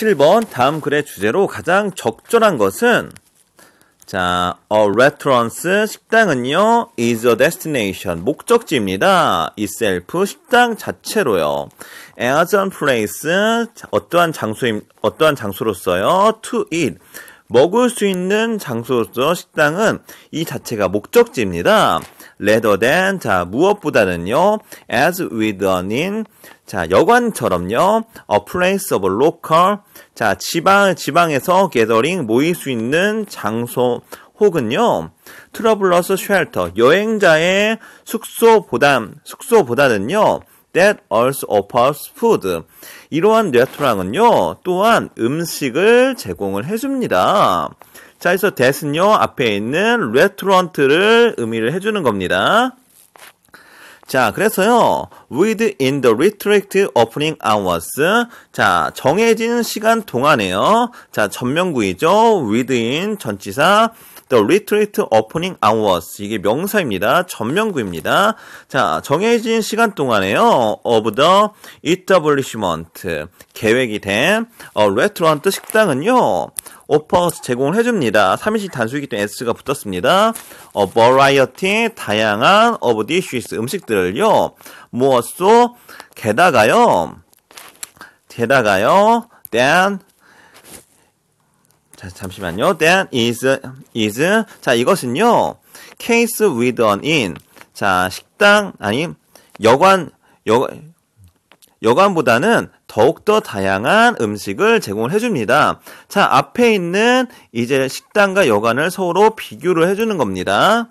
7번 다음 글의 주제로 가장 적절한 것은 자, a restaurant 식당은요 is a destination 목적지입니다. itself 식당 자체로요. as a place 어떠한 장소임 어떠한 장소로서요 to eat 먹을 수 있는 장소로서 식당은 이 자체가 목적지입니다. rather than 자 무엇보다는요 as with a n i n 자 여관처럼요 a place of local 자 지방 지방에서 gathering 모일 수 있는 장소 혹은요 트러블러스 쉘터 여행자의 숙소보다 숙소보다는요 that also offers food. 이러한 레스토랑은요, 또한 음식을 제공을 해줍니다. 자, 그래서 that은요, 앞에 있는 레스토랑트를 의미를 해주는 겁니다. 자, 그래서요. within the restricted opening hours. 자, 정해진 시간 동안에요. 자, 전명구이죠. within 전치사 the restricted opening hours. 이게 명사입니다. 전명구입니다. 자, 정해진 시간 동안에요. of the establishment. 계획이 된 어, 레스토랑 식당은요. 오퍼스 제공을 해줍니다. 3인식 단수이기 때문에 S가 붙었습니다. 어, variety, 다양한 of d i s h 음식들을요. 무엇소, 게다가요. 게다가요. then 자, 잠시만요. then is, is. 자, 이것은요. case with an in. 자, 식당, 아니, 여관, 여, 관 여관보다는 더욱더 다양한 음식을 제공 해줍니다. 자, 앞에 있는 이제 식당과 여관을 서로 비교를 해주는 겁니다.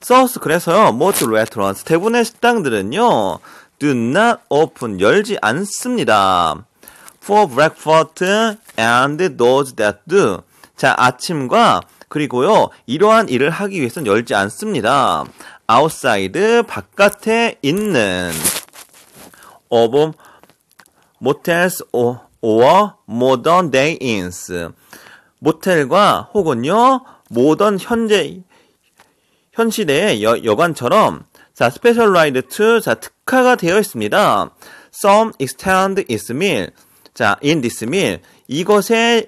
서스 그래서요, 모 o s t r e s t a 대부분의 식당들은요, do not open 열지 않습니다. For breakfast and those that do 자 아침과 그리고요 이러한 일을 하기 위해서는 열지 않습니다. outside 바깥에 있는 of motels or, or modern day inns. 모텔과 혹은요, 모던 현재, 현 시대의 여, 여관처럼 자, 스페셜 라이드 2, 자, 특화가 되어 있습니다. Some extend is meal. 자, in this meal. 이것의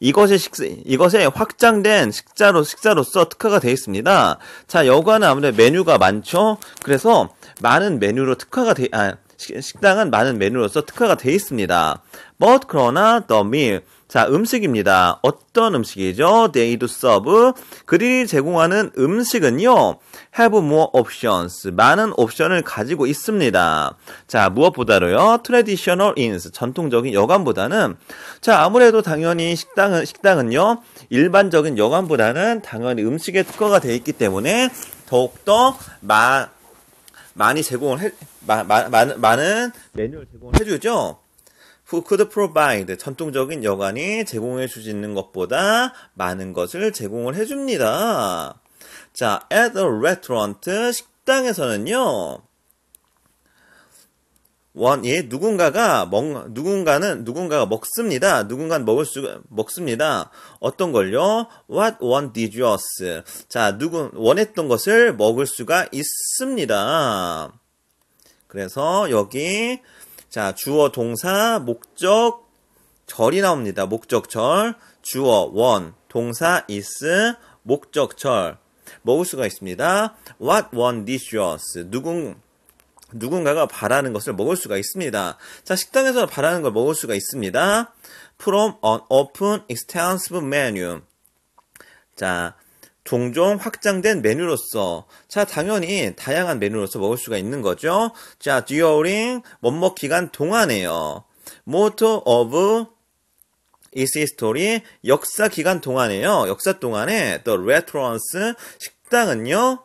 이것의 식, 이것에 확장된 식자로, 식자로서 특화가 되어 있습니다. 자, 여관은 아무래도 메뉴가 많죠? 그래서 많은 메뉴로 특화가 되, 아, 식당은 많은 메뉴로서 특화가 되어 있습니다. But 그러나 the meal 자, 음식입니다. 어떤 음식이죠? They do serve. 그들이 제공하는 음식은요, have more options. 많은 옵션을 가지고 있습니다. 자, 무엇보다로요, traditional inns. 전통적인 여관보다는, 자, 아무래도 당연히 식당은, 식당은요, 일반적인 여관보다는 당연히 음식에 특허가 되어 있기 때문에 더욱더 마, 많이 제공을 해, 많은, 많은 메뉴를 제공을 해주죠. Who could provide 전통적인 여관이 제공해 주시는 것보다 많은 것을 제공을 해줍니다. 자, at a restaurant 식당에서는요. 원, 예, 누군가가 먹, 누군가는, 누군가가 먹습니다. 누군가는 먹을 수, 먹습니다. 어떤 걸요? What one did you us? 자, 누군, 원했던 것을 먹을 수가 있습니다. 그래서 여기, 자, 주어 동사, 목적, 절이 나옵니다. 목적절, 주어, 원, 동사, is, 목적절. 먹을 수가 있습니다. What one did you us? 누군, 누군가가 바라는 것을 먹을 수가 있습니다. 자, 식당에서 바라는 걸 먹을 수가 있습니다. From an open extensive menu. 자, 종종 확장된 메뉴로서 자 당연히 다양한 메뉴로서 먹을 수가 있는 거죠. 자 during 원목 기간 동안에요. motto of its history 역사 기간 동안에요. 역사 동안에 the restaurants 식당은요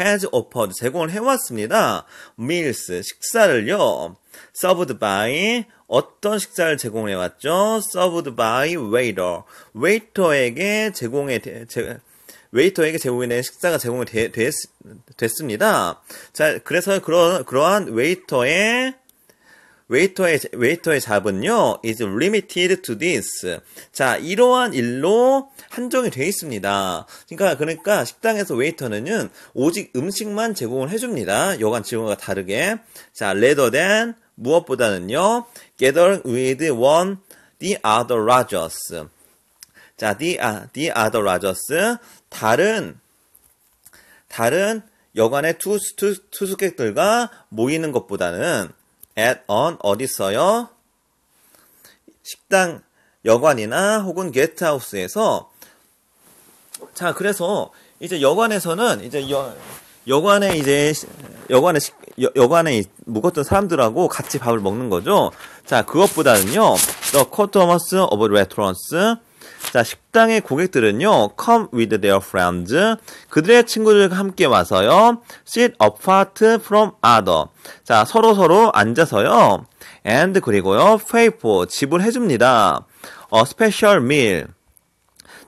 has offered 제공을 해왔습니다. meals 식사를요. served by 어떤 식사를 제공해 왔죠? served by waiter. 웨이터에게 제공해 제, 웨이터에게 제공된 식사가 제공이 됐, 습니다 자, 그래서 그런 그러한 웨이터의 웨이터의 웨이터의 잡은요 is limited to this. 자 이러한 일로 한정이 되어 있습니다. 그러니까 그러니까 식당에서 웨이터는 오직 음식만 제공을 해줍니다. 여관 직원과 다르게 자 rather than 무엇보다는요 gather with one the other l o d g s 자 the 아, the other l o d g s 다른 다른 여관의 투, 투, 투숙객들과 모이는 것보다는 a d on 어디 있어요? 식당 여관이나 혹은 게스트하우스에서 자 그래서 이제 여관에서는 이제 여, 여관에 이제 여관에 식, 여, 관에 묵었던 사람들하고 같이 밥을 먹는 거죠. 자 그것보다는요, the customers of restaurants 자, 식당의 고객들은요, come with their friends. 그들의 친구들과 함께 와서요, sit apart from other. 자, 서로서로 앉아서요, and 그리고요, pay for. 지불해줍니다. 어, special meal.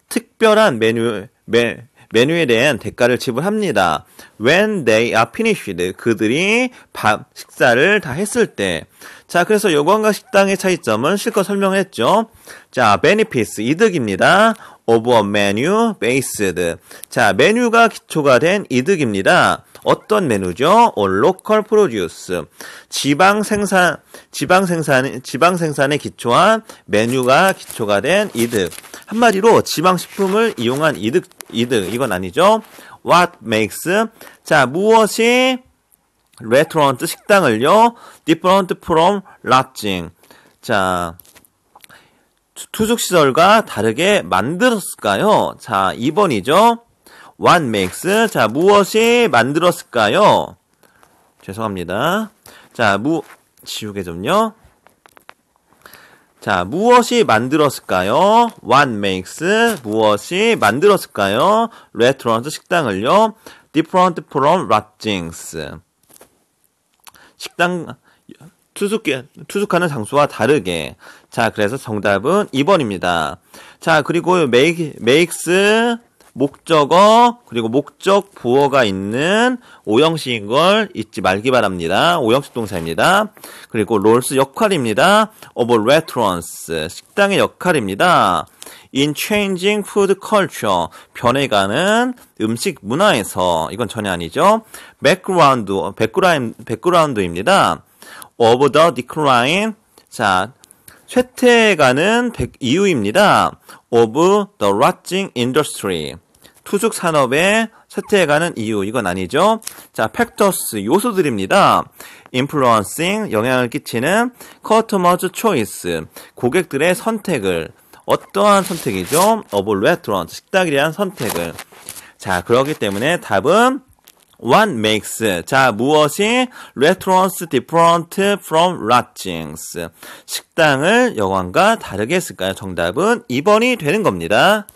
특별한 메뉴, 메, 메뉴에 대한 대가를 지불합니다. When they are finished, 그들이 밥 식사를 다 했을 때, 자, 그래서 요관과 식당의 차이점을 실컷 설명했죠. 자, 베니피스 이득입니다. 오 f a menu b a s 자, 메뉴가 기초가 된 이득입니다. 어떤 메뉴죠? 올 로컬 프로듀스. 지방 생산, 지방 생산, 지방 생산에 기초한 메뉴가 기초가 된 이득. 한마디로 지방 식품을 이용한 이득, 이득. 이건 아니죠? What makes. 자, 무엇이 레토랑트 식당을요. d i f f e r e n 자, 투숙시설과 다르게 만들었을까요? 자, 2번이죠. What makes, 자, 무엇이 만들었을까요? 죄송합니다. 자, 무, 지우개 좀요. 자, 무엇이 만들었을까요? What makes, 무엇이 만들었을까요? 레토랑트 식당을요. Different from lodgings. 식당 투숙 투숙하는 장소와 다르게 자 그래서 정답은 2번입니다. 자 그리고 메이, 메이크스 목적어 그리고 목적 부어가 있는 오형식인 걸 잊지 말기 바랍니다. 오형식 동사입니다. 그리고 롤스 역할입니다. of reference 식당의 역할입니다. in changing food culture 변해가는 음식 문화에서 이건 전혀 아니죠. background 백그라운드 백그라운드입니다. of the decline 자 쇠퇴가는 이유입니다. of the rotting industry 투숙 산업의 쇠퇴해가는 이유 이건 아니죠. 자, 팩터스 요소들입니다. 인플루언싱 영향을 끼치는 커터머즈 초이스 고객들의 선택을 어떠한 선택이죠? 어볼 레트런트 식탁에 대 선택을. 자, 그렇기 때문에 답은 What makes 자 무엇이 restaurants different from lodgings 식당을 여관과 다르게 했까요 정답은 2번이 되는 겁니다.